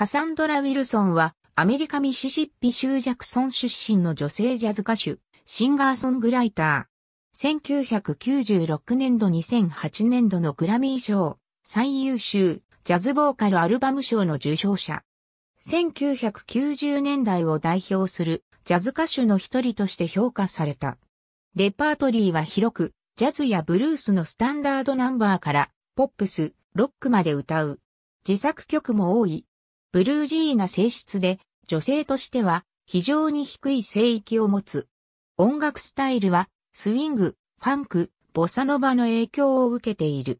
カサンドラ・ウィルソンは、アメリカミシシッピ州ジャクソン出身の女性ジャズ歌手、シンガーソングライター。1996年度2008年度のグラミー賞、最優秀、ジャズボーカルアルバム賞の受賞者。1990年代を代表するジャズ歌手の一人として評価された。レパートリーは広く、ジャズやブルースのスタンダードナンバーから、ポップス、ロックまで歌う。自作曲も多い、ブルージーな性質で、女性としては非常に低い性域を持つ。音楽スタイルは、スウィング、ファンク、ボサノバの影響を受けている。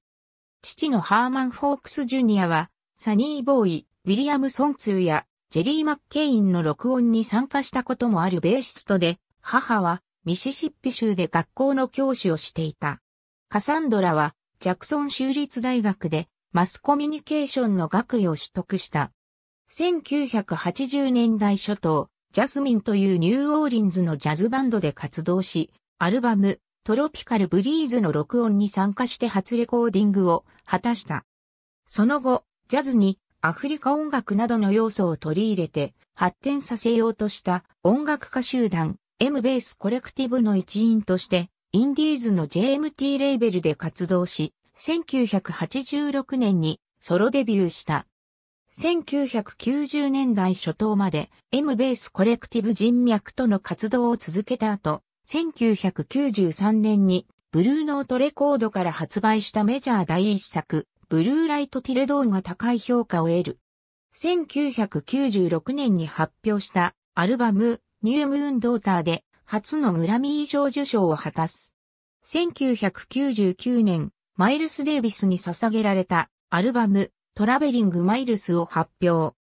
父のハーマン・フォークス・ジュニアは、サニー・ボーイ、ウィリアム・ソンツーや、ジェリー・マッケインの録音に参加したこともあるベーシストで、母はミシシッピ州で学校の教師をしていた。カサンドラはジャクソン州立大学でマスコミュニケーションの学位を取得した。1980年代初頭、ジャスミンというニューオーリンズのジャズバンドで活動し、アルバム、トロピカルブリーズの録音に参加して初レコーディングを果たした。その後、ジャズにアフリカ音楽などの要素を取り入れて発展させようとした音楽家集団 M ベースコレクティブの一員としてインディーズの JMT レーベルで活動し1986年にソロデビューした1990年代初頭まで M ベースコレクティブ人脈との活動を続けた後、1993年にブルーノートレコードから発売したメジャー第一作、ブルーライトティルドーンが高い評価を得る。1996年に発表したアルバムニュームーンドーターで初のグラミー賞受賞を果たす。1999年、マイルス・デイビスに捧げられたアルバムトラベリングマイルスを発表。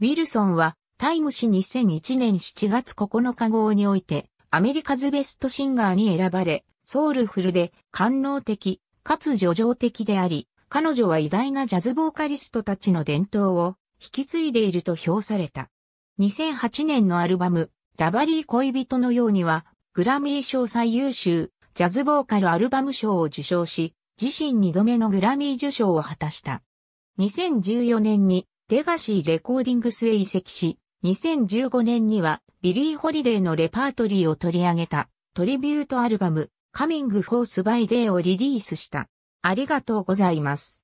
ウィルソンは、タイム誌2001年7月9日号において、アメリカズベストシンガーに選ばれ、ソウルフルで、官能的、かつ叙情的であり、彼女は偉大なジャズボーカリストたちの伝統を引き継いでいると評された。2008年のアルバム、ラバリー恋人のようには、グラミー賞最優秀、ジャズボーカルアルバム賞を受賞し、自身2度目のグラミー受賞を果たした。2014年にレガシーレコーディングスへ移籍し、2015年にはビリー・ホリデーのレパートリーを取り上げたトリビュートアルバムカミング・フォース・バイ・デーをリリースした。ありがとうございます。